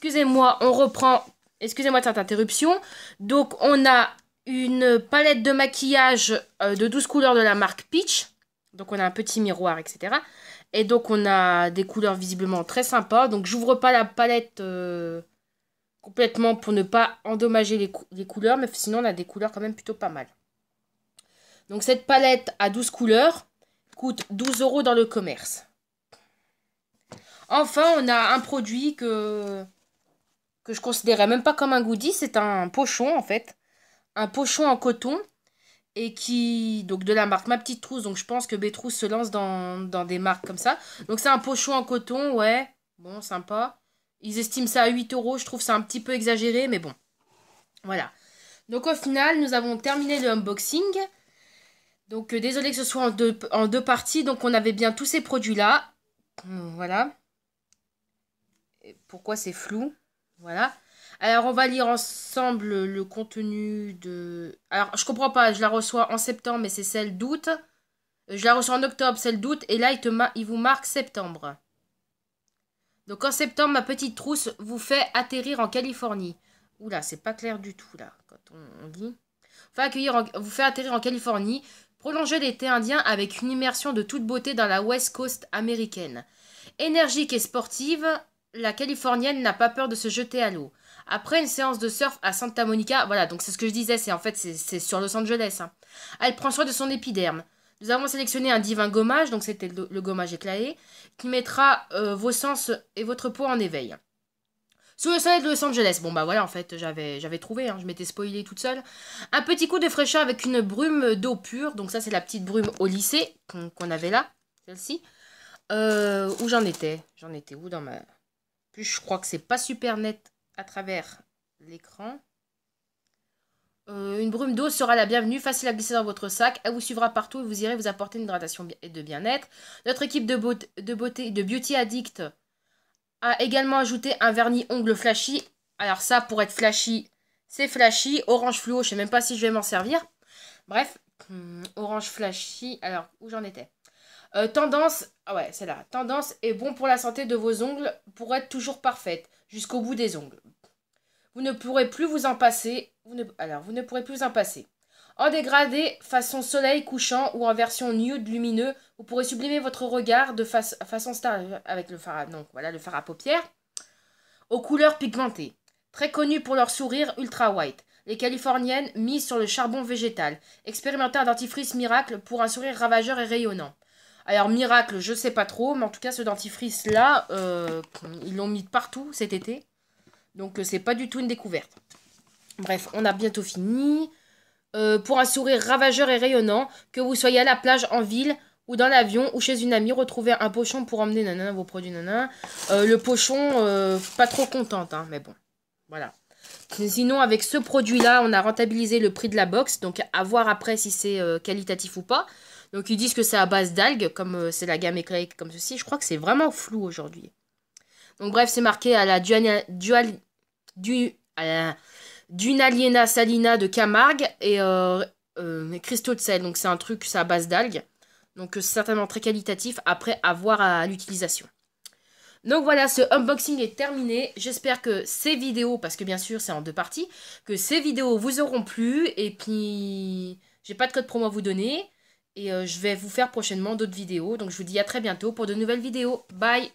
Excusez-moi, on reprend. Excusez-moi cette interruption. Donc, on a une palette de maquillage euh, de 12 couleurs de la marque Peach. Donc, on a un petit miroir, etc. Et donc, on a des couleurs visiblement très sympas. Donc, j'ouvre pas la palette euh, complètement pour ne pas endommager les, les couleurs. Mais sinon, on a des couleurs quand même plutôt pas mal. Donc, cette palette à 12 couleurs coûte 12 euros dans le commerce. Enfin, on a un produit que que je considérais même pas comme un goodie, c'est un pochon en fait, un pochon en coton et qui donc de la marque Ma Petite Trousse. Donc je pense que Bétrousse se lance dans, des marques comme ça. Donc c'est un pochon en coton, ouais, bon sympa. Ils estiment ça à 8 euros, je trouve ça un petit peu exagéré, mais bon, voilà. Donc au final, nous avons terminé le unboxing. Donc euh, désolé que ce soit en deux, en deux parties. Donc on avait bien tous ces produits là. Voilà. pourquoi c'est flou voilà. Alors, on va lire ensemble le contenu de... Alors, je comprends pas, je la reçois en septembre, mais c'est celle d'août. Je la reçois en octobre, celle d'août, et là, il, te vous marque septembre. Donc, en septembre, ma petite trousse vous fait atterrir en Californie. Oula, c'est pas clair du tout, là, quand on, lit. dit. accueillir vous fait atterrir en Californie, prolonger l'été indien avec une immersion de toute beauté dans la West Coast américaine. Énergique et sportive, la Californienne n'a pas peur de se jeter à l'eau. Après une séance de surf à Santa Monica, voilà, donc c'est ce que je disais, c'est en fait c'est sur Los Angeles. Hein. Elle prend soin de son épiderme. Nous avons sélectionné un divin gommage, donc c'était le, gommage éclaté qui mettra euh, vos sens et votre peau en éveil. Sous le soleil de Los Angeles, bon bah voilà en fait j'avais j'avais trouvé, hein, je m'étais spoilée toute seule. Un petit coup de fraîcheur avec une brume d'eau pure, donc ça c'est la petite brume au lycée qu'on avait là, celle-ci. Euh, où j'en étais J'en étais où dans ma je crois que c'est pas super net à travers l'écran. Euh, une brume d'eau sera la bienvenue, facile à glisser dans votre sac. Elle vous suivra partout et vous irez vous apporter une hydratation et de bien-être. Notre équipe de, beauté, de, beauté, Beauty Addict a également ajouté un vernis ongle flashy. Alors ça, pour être flashy, c'est flashy. Orange fluo, je sais même pas si je vais m'en servir. Bref, hmm, orange flashy. Alors, où j'en étais euh, tendance, ah ouais, c'est là. Tendance est bon pour la santé de vos ongles pour être toujours parfaite jusqu'au bout des ongles. Vous ne pourrez plus vous en passer. alors, vous ne pourrez plus en passer. En dégradé, façon soleil couchant ou en version nude lumineux, vous pourrez sublimer votre regard de façon star avec le fard Donc voilà, le à paupières. Aux couleurs pigmentées. Très connues pour leur sourire ultra white. Les Californiennes misent sur le charbon végétal, expérimenter un dentifrice miracle pour un sourire ravageur et rayonnant. Alors, miracle, je sais pas trop, mais en tout cas, ce dentifrice-là, euh, ils l'ont mis partout cet été. Donc, euh, c'est pas du tout une découverte. Bref, on a bientôt fini. Euh, pour un sourire ravageur et rayonnant, que vous soyez à la plage, en ville, ou dans l'avion, ou chez une amie, retrouvez un pochon pour emmener nanana, vos produits nana. le pochon, pas trop contente, hein, mais bon, voilà. Sinon, avec ce produit-là, on a rentabilisé le prix de la box. Donc, à voir après si c'est euh, qualitatif ou pas. Donc, ils disent que c'est à base d'algues, comme euh, c'est la gamme éclairée comme ceci. Je crois que c'est vraiment flou aujourd'hui. Donc, bref, c'est marqué à la Dual... du, Dunaliena salina de Camargue et cristaux de sel. Donc, c'est un truc, c'est à base d'algues. Donc, c'est euh, certainement très qualitatif après avoir à l'utilisation. Donc voilà, ce unboxing est terminé. J'espère que ces vidéos, parce que bien sûr c'est en deux parties, que ces vidéos vous auront plu. Et puis, j'ai pas de code promo à vous donner. Et euh, je vais vous faire prochainement d'autres vidéos. Donc je vous dis à très bientôt pour de nouvelles vidéos. Bye